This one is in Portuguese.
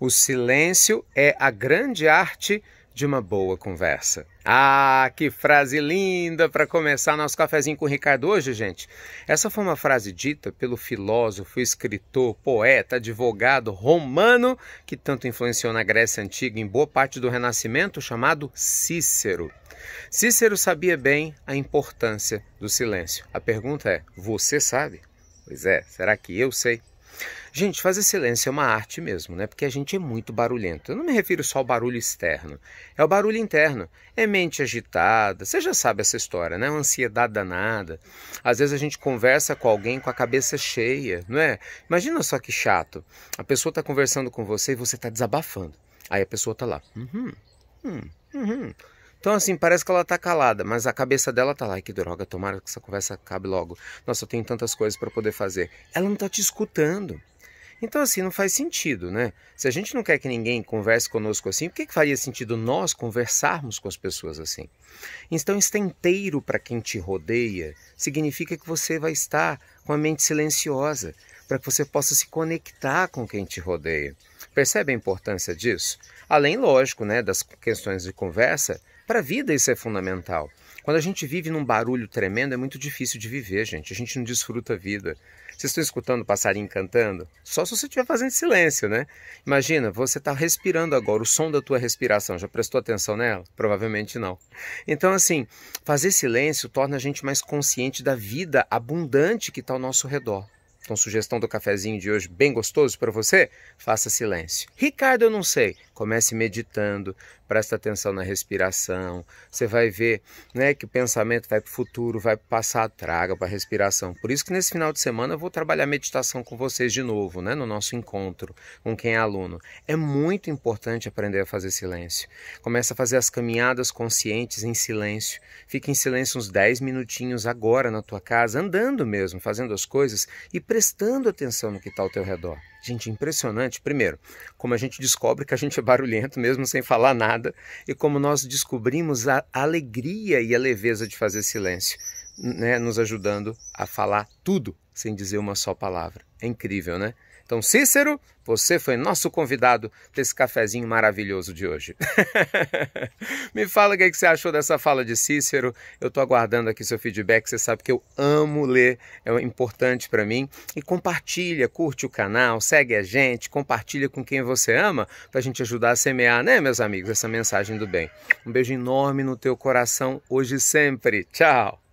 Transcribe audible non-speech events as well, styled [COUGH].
O silêncio é a grande arte de uma boa conversa. Ah, que frase linda para começar nosso cafezinho com o Ricardo hoje, gente. Essa foi uma frase dita pelo filósofo, escritor, poeta, advogado romano que tanto influenciou na Grécia antiga em boa parte do Renascimento, chamado Cícero. Cícero sabia bem a importância do silêncio. A pergunta é: você sabe? Pois é, será que eu sei? Gente, fazer silêncio é uma arte mesmo, né? Porque a gente é muito barulhento. Eu não me refiro só ao barulho externo, é o barulho interno. É mente agitada, você já sabe essa história, né? Uma ansiedade danada. Às vezes a gente conversa com alguém com a cabeça cheia, não é? Imagina só que chato. A pessoa está conversando com você e você está desabafando. Aí a pessoa está lá. Uhum, uhum, uhum. Então, assim, parece que ela está calada, mas a cabeça dela está lá. Que droga, tomara que essa conversa acabe logo. Nossa, eu tenho tantas coisas para poder fazer. Ela não está te escutando. Então, assim, não faz sentido, né? Se a gente não quer que ninguém converse conosco assim, por que, que faria sentido nós conversarmos com as pessoas assim? Então, estar inteiro para quem te rodeia significa que você vai estar com a mente silenciosa, para que você possa se conectar com quem te rodeia. Percebe a importância disso? Além, lógico, né, das questões de conversa, para a vida isso é fundamental. Quando a gente vive num barulho tremendo, é muito difícil de viver, gente. A gente não desfruta a vida. Vocês estão escutando o passarinho cantando? Só se você estiver fazendo silêncio, né? Imagina, você está respirando agora, o som da tua respiração. Já prestou atenção nela? Provavelmente não. Então, assim, fazer silêncio torna a gente mais consciente da vida abundante que está ao nosso redor. Então, sugestão do cafezinho de hoje, bem gostoso para você? Faça silêncio. Ricardo, eu não sei. Comece meditando, presta atenção na respiração. Você vai ver né, que o pensamento vai para o futuro, vai para o passado, traga para a respiração. Por isso que nesse final de semana eu vou trabalhar meditação com vocês de novo, né, no nosso encontro com quem é aluno. É muito importante aprender a fazer silêncio. Começa a fazer as caminhadas conscientes em silêncio. Fica em silêncio uns 10 minutinhos agora na tua casa, andando mesmo, fazendo as coisas e prestando atenção no que está ao teu redor. Gente, impressionante. Primeiro, como a gente descobre que a gente é barulhento mesmo sem falar nada e como nós descobrimos a alegria e a leveza de fazer silêncio, né, nos ajudando a falar tudo sem dizer uma só palavra. É incrível, né? Então, Cícero, você foi nosso convidado desse cafezinho maravilhoso de hoje. [LAUGHS] Me fala o é que você achou dessa fala de Cícero. Eu estou aguardando aqui seu feedback. Você sabe que eu amo ler, é importante para mim. E compartilha, curte o canal, segue a gente, compartilha com quem você ama para a gente ajudar a semear, né, meus amigos, essa mensagem do bem. Um beijo enorme no teu coração hoje e sempre. Tchau!